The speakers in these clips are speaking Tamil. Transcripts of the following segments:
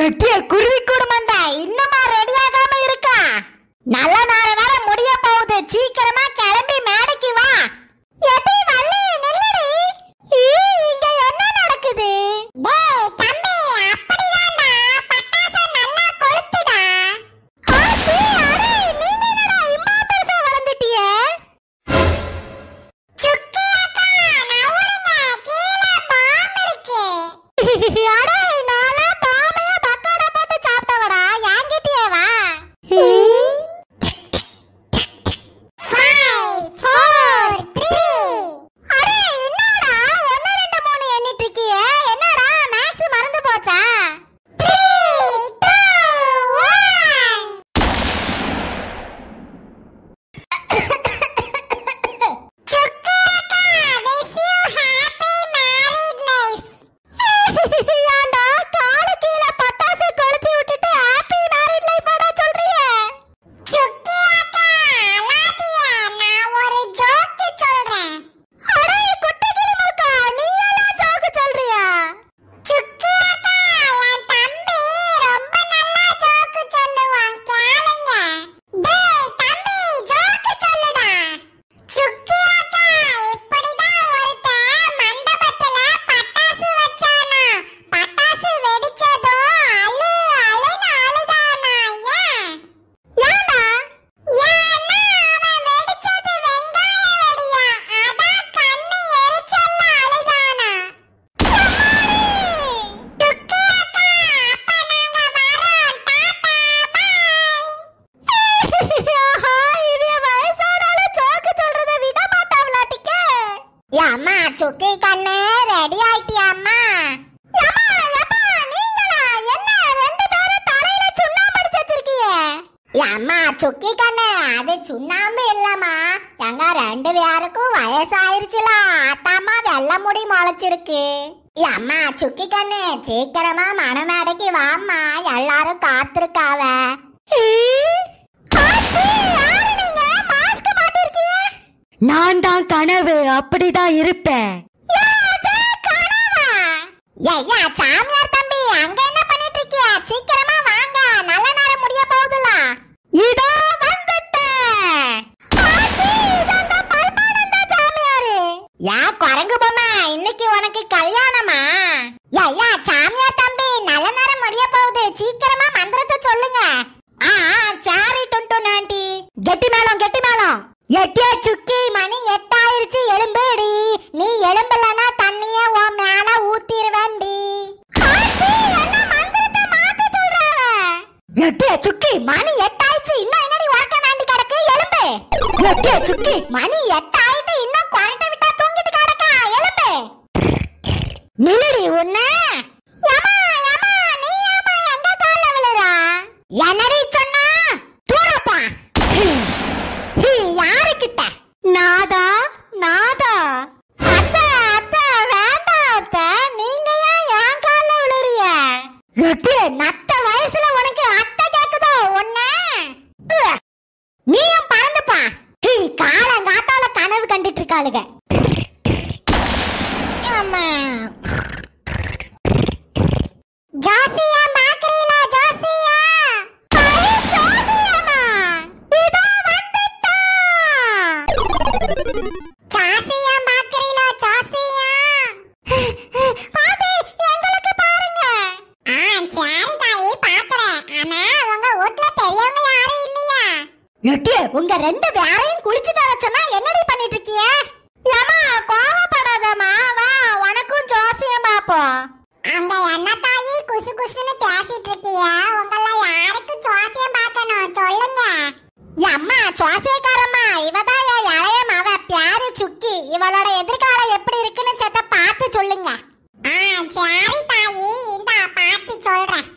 கெட்டிய குருவி குடும்பம் தான் இன்னுமா ரெடியாகாம இருக்கா நல்ல சுண்ணாம்பு இல்லம்மா எங்க ரெண்டு பேருக்கும் வயசாயிருச்சுல ஆட்டாமா வெள்ள முடி முளைச்சிருக்கு அம்மா சுக்கி கண்ணு சீக்கிரமா மணமேடைக்கு வாம்மா எல்லாரும் காத்திருக்காவ நான் தான் கனவு அப்படிதான் இருப்பேன் ஐயா சாமியார் தம்பி அங்கே மணி எட்ட அந்த என்ன தாயி குசு குசுன்னு பேசிட்டு இருக்கீங்க உங்கள யாருக்கு சுவாசியம் பார்க்கணும் சொல்லுங்க அம்மா சுவாசியக்காரம்மா இவதான் என் இளைய மவ பியாரு சுக்கி இவளோட எதிர்காலம் எப்படி இருக்குன்னு செத்த பார்த்து சொல்லுங்க ஆ சரி தாயி இந்த பார்த்து சொல்றேன்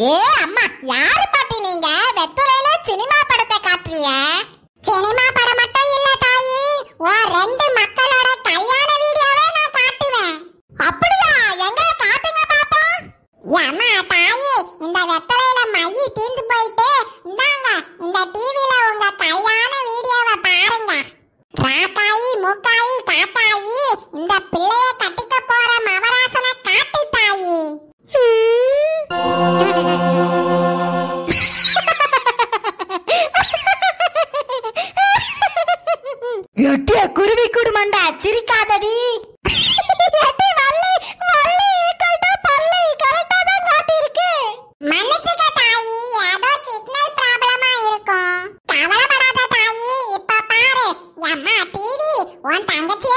ஏ அம்மா யாரு பாட்டி நீங்க வெத்தலையில சினிமா படத்தை காட்டுறீங்க சினிமா படம் மட்டும் இல்ல தாயி ஓ ரெண்டு மக்களோட கல்யாண வீடியோவே நான் காட்டுவேன் அப்படியா எங்க காட்டுங்க பாப்போம் அம்மா தாயி இந்த வெத்தலையில மைய தீர்ந்து போயிட்டு இந்தாங்க இந்த டிவில உங்க கல்யாண வீடியோவை பாருங்க ராத்தாயி முக்காயி 我挡个剑。